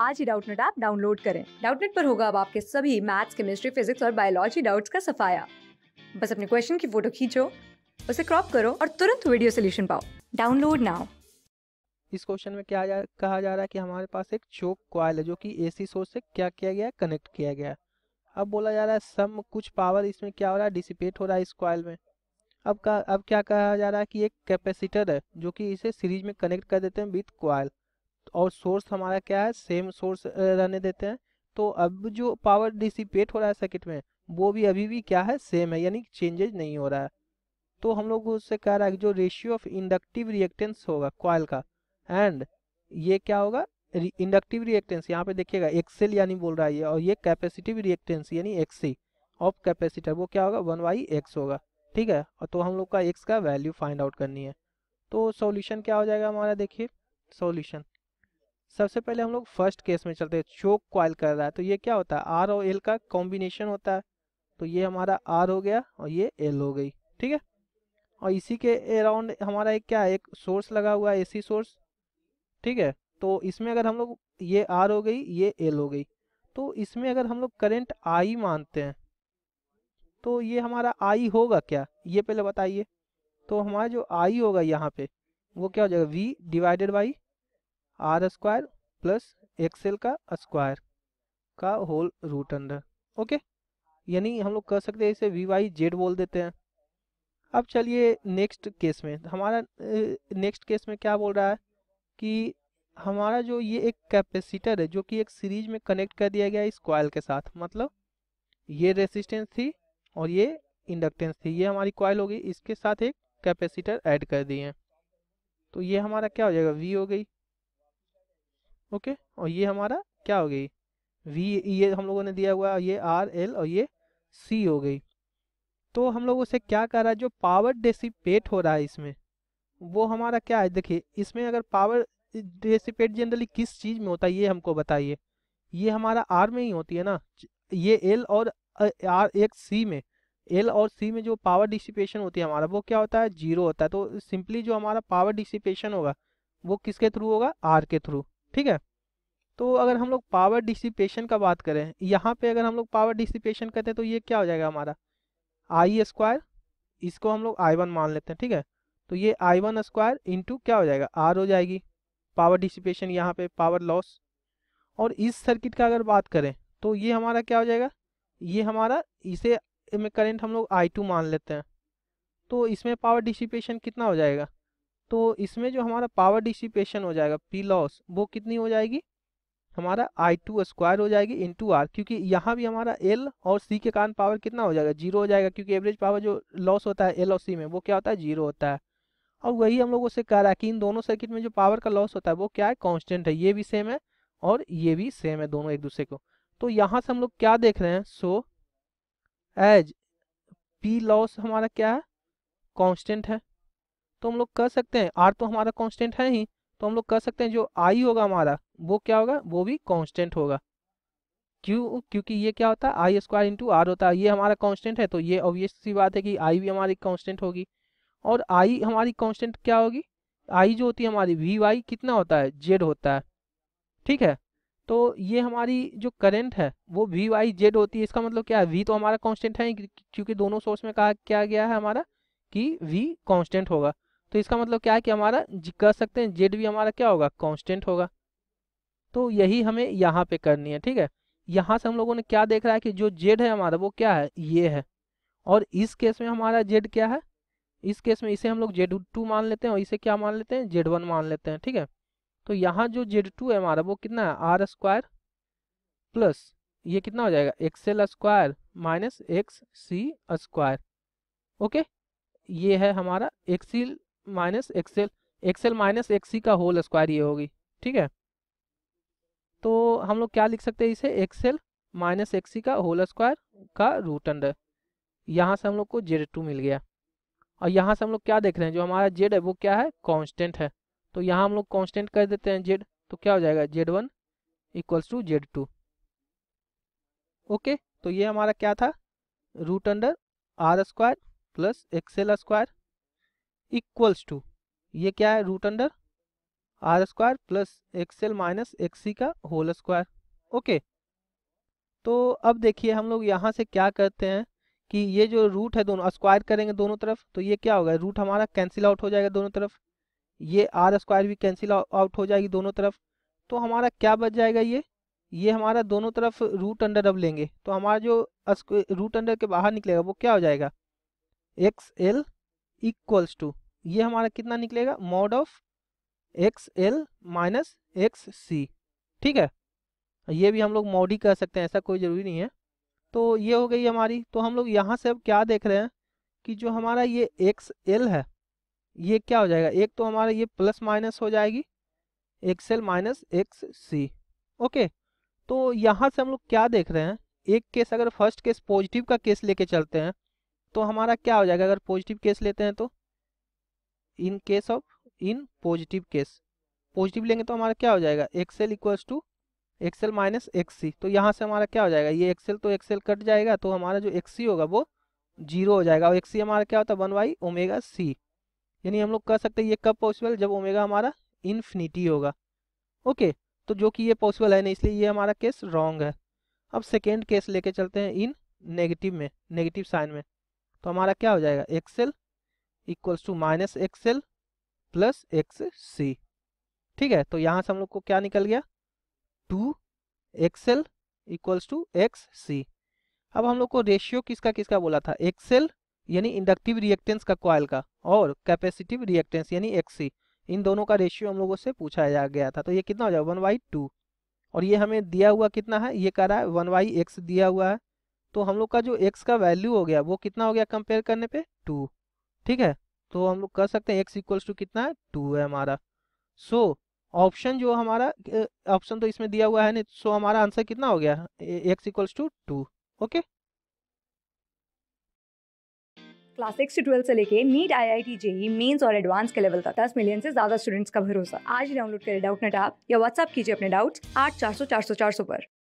आज ही Doubtnut app download करें डाउटनेट पर होगा अब आपके सभी मैथ्स केमिस्ट्री फिजिक्स और बायोलॉजी डाउट्स का सफाया बस अपने क्वेश्चन की फोटो खींचो उसे क्रॉप करो और तुरंत वीडियो सोल्यूशन पाओ डाउनलोड नाउ इस क्वेश्चन में क्या जा, कहा जा रहा है कि हमारे पास एक चोक क्वाइल है जो कि एसी सोर्स से क्या किया गया कनेक्ट किया गया अब बोला जा रहा है सम कुछ पावर इसमें क्या हो रहा है डिसिपेट हो रहा है इस क्वाइल में अब का अब क्या कहा जा रहा है कि एक कैपेसिटर है जो कि इसे सीरीज में कनेक्ट कर देते हैं विथ क्वाइल और सोर्स हमारा क्या है सेम सोर्स रहने देते हैं तो अब जो पावर डिसिपेट हो रहा है सर्किट में वो भी अभी भी क्या है सेम है यानी चेंजेज नहीं हो रहा है तो हम लोग उससे कह रहा है जो रेशियो ऑफ इंडक्टिव रिएक्टेंस होगा कॉयल का एंड ये क्या होगा इंडक्टिव रिएक्टेंस यहाँ पे देखिएगा एक्सेल यानी बोल रहा है ये और ये कैपेसिटिव रिएक्टेंस यानी एक्सी ऑफ कैपेसिटर वो क्या होगा वन वाई एक्स होगा ठीक है और तो हम लोग का एक्स का वैल्यू फाइंड आउट करनी है तो सॉल्यूशन क्या हो जाएगा हमारा देखिए सॉल्यूशन सबसे पहले हम लोग फर्स्ट केस में चलते हैं चोक कॉयल कर रहा है तो ये क्या होता है आर और एल का कॉम्बिनेशन होता है तो ये हमारा आर हो गया और ये एल हो गई ठीक है और इसी के अराउंड हमारा एक क्या है एक सोर्स लगा हुआ है एसी सोर्स ठीक है तो इसमें अगर हम लोग ये आर हो गई ये एल हो गई तो इसमें अगर हम लोग करेंट आई मानते हैं तो ये हमारा आई होगा क्या ये पहले बताइए तो हमारा जो आई होगा यहाँ पे वो क्या हो जाएगा V divided by R square plus XL का स्क्वायर का होल रूट अंडर ओके यानी हम लोग कह सकते हैं इसे वी वाई जेड बोल देते हैं अब चलिए नेक्स्ट केस में हमारा नेक्स्ट केस में क्या बोल रहा है कि हमारा जो ये एक कैपेसिटर है जो कि एक सीरीज में कनेक्ट कर दिया गया है इस कॉयल के साथ मतलब ये रेसिस्टेंस थी और ये इंडक्टेंस थी ये हमारी कॉयल हो गई इसके साथ एक कैपेसिटर ऐड कर दिए तो ये हमारा क्या हो जाएगा वी हो गई ओके और ये हमारा क्या हो गई वी ये हम लोगों ने दिया हुआ ये आर एल और ये सी हो गई तो हम लोग उसे क्या कर रहा है जो पावर डेसीपेट हो रहा है इसमें वो हमारा क्या है देखिए इसमें अगर पावर डेसीपेट जनरली किस चीज़ में होता है ये हमको बताइए ये हमारा आर में ही होती है ना ये एल और आर एक सी में एल और सी में जो पावर डिसिपेशन होती है हमारा वो क्या होता है जीरो होता है तो सिंपली जो हमारा पावर डिसिपेशन होगा वो किसके थ्रू होगा आर के थ्रू ठीक है तो अगर हम लोग पावर डिसिपेशन का बात करें यहाँ पे अगर हम लोग पावर डिसिपेशन करते हैं तो ये क्या हो जाएगा हमारा आई स्क्वायर इसको हम लोग आई वन मान लेते हैं ठीक है तो ये आई वन स्क्वायर इंटू क्या हो जाएगा आर हो जाएगी पावर डिसिपेशन यहाँ पे पावर लॉस और इस सर्किट का अगर बात करें तो ये हमारा क्या हो जाएगा ये हमारा इसे में करेंट हम लोग आई टू मान लेते हैं तो इसमें पावर डिसिपेशन कितना हो जाएगा तो इसमें जो हमारा पावर डिसिपेशन हो जाएगा पी लॉस वो कितनी हो जाएगी हमारा आई टू स्क्वायर हो जाएगी इन टू आर क्योंकि यहाँ भी हमारा एल और सी के कारण पावर कितना हो जाएगा जीरो हो जाएगा क्योंकि एवरेज पावर जो लॉस होता है एल और सी में वो क्या होता है जीरो होता है और वही हम लोगों से कह रहा है कि इन दोनों सर्किट में जो पावर का लॉस होता है वो क्या है कॉन्स्टेंट है ये भी सेम है और ये भी सेम है दोनों एक दूसरे को तो यहाँ से हम लोग क्या देख रहे हैं सो एज पी लॉस हमारा क्या है कॉन्स्टेंट है तो हम लोग कह सकते हैं आर तो हमारा कॉन्स्टेंट है ही तो हम लोग कह सकते हैं जो आई होगा हमारा वो क्या होगा वो भी कॉन्स्टेंट होगा क्यों क्योंकि ये क्या होता है आई स्क्वायर इंटू आर होता है ये हमारा कांस्टेंट है तो ये ऑब्वियस सी बात है कि आई भी हमारी कांस्टेंट होगी और आई हमारी कांस्टेंट क्या होगी आई जो होती है हमारी वी वाई कितना होता है जेड होता है ठीक है तो ये हमारी जो करेंट है वो वी वाई जेड होती है इसका मतलब क्या है वी तो हमारा कॉन्स्टेंट है क्योंकि दोनों सोर्स में कहा क्या गया है हमारा कि वी कॉन्स्टेंट होगा तो इसका मतलब क्या है कि हमारा कह सकते हैं जेड भी हमारा क्या होगा कॉन्स्टेंट होगा तो यही हमें यहाँ पे करनी है ठीक है यहाँ से हम लोगों ने क्या देख रहा है कि जो जेड है हमारा वो क्या है ये है और इस केस में हमारा जेड क्या है इस केस में इसे हम लोग जेड टू मान लेते हैं और इसे क्या मान लेते हैं जेड वन मान लेते हैं ठीक है तो यहाँ जो जेड टू है हमारा वो कितना है आर स्क्वायर प्लस ये कितना हो जाएगा XL square minus X C square okay ये है हमारा XL minus XL XL minus XC का होल स्क्वायर ये होगी ठीक है तो हम लोग क्या लिख सकते हैं इसे एक्सेल माइनस एक्सी का होल स्क्वायर का रूट अंडर यहाँ से हम लोग को जेड टू मिल गया और यहाँ से हम लोग क्या देख रहे हैं जो हमारा जेड है वो क्या है कांस्टेंट है तो यहाँ हम लोग कांस्टेंट कर देते हैं जेड तो क्या हो जाएगा Z one equals to Z two okay तो ये हमारा क्या था root under R square plus XL square equals to ये क्या है root under R square plus X L minus XC का होल स्क्वायर ओके तो अब देखिए हम लोग यहाँ से क्या करते हैं कि ये जो रूट है दोनों स्क्वायर करेंगे दोनों तरफ तो ये क्या होगा रूट हमारा कैंसिल आउट हो जाएगा दोनों तरफ ये आर स्क्वायर भी कैंसिल आउट हो जाएगी दोनों तरफ तो हमारा क्या बच जाएगा ये ये हमारा दोनों तरफ रूट अंडर अब लेंगे तो हमारा जो रूट अंडर के बाहर निकलेगा वो क्या हो जाएगा एक्स एल इक्वल्स टू ये हमारा कितना निकलेगा mod of X L minus X C ठीक है ये भी हम लोग मोड ही कह सकते हैं ऐसा कोई ज़रूरी नहीं है तो ये हो गई हमारी तो हम लोग यहाँ से अब क्या देख रहे हैं कि जो हमारा ये एक्स एल है ये क्या हो जाएगा एक तो हमारा ये प्लस माइनस हो जाएगी X L minus X C okay तो यहाँ से हम लोग क्या देख रहे हैं एक केस अगर फर्स्ट केस पॉजिटिव का केस लेके चलते हैं तो हमारा क्या हो जाएगा अगर पॉजिटिव केस लेते हैं तो in case of in positive case positive लेंगे तो हमारा क्या हो जाएगा X L equals to X L minus X तो यहाँ से हमारा क्या हो जाएगा ये एक्सेल तो एक्सेल कट जाएगा तो हमारा जो एक्स होगा वो जीरो हो जाएगा और एक्स हमारा क्या होता है वन बाई ओमेगा सी यानी हम लोग कह सकते हैं ये कब पॉसिबल जब ओमेगा हमारा इन्फिनिटी होगा ओके तो जो कि ये पॉसिबल है नहीं इसलिए ये हमारा केस रॉन्ग है अब सेकेंड केस लेके चलते हैं इन नेगेटिव में नेगेटिव साइन में तो हमारा क्या हो जाएगा X L equals to minus X L plus X C ठीक है तो यहाँ से हम लोग को क्या निकल गया two X L equals to X C अब हम लोग को रेशियो किसका किसका बोला था एक्सेल यानी इंडक्टिव रिएक्टेंस का कॉयल का और कैपेसिटिव रिएक्टेंस यानी एक्स इन दोनों का रेशियो हम लोगों से पूछा गया था तो ये कितना हो जाएगा वन बाई टू और ये हमें दिया हुआ कितना है ये कह रहा है वन बाई एक्स दिया हुआ है तो हम लोग का जो एक्स का वैल्यू हो गया वो कितना हो गया कंपेयर करने पे टू ठीक है तो हम लोग कर सकते हैं एक्स इक्वल्स टू कितना है टू है हमारा सो so, ऑप्शन जो हमारा ऑप्शन तो इसमें दिया हुआ है नहीं सो so हमारा आंसर कितना हो गया X equals to two okay class six से ट्वेल्थ से लेके NEET I I T JEE mains और एडवांस के लेवल तक दस मिलियन से ज्यादा स्टूडेंट्स का भरोसा आज डाउनलोड करें डाउट नेट ऐप या व्हाट्सअप कीजिए अपने डाउट्स आठ चार सौ चार सौ चार सौ पर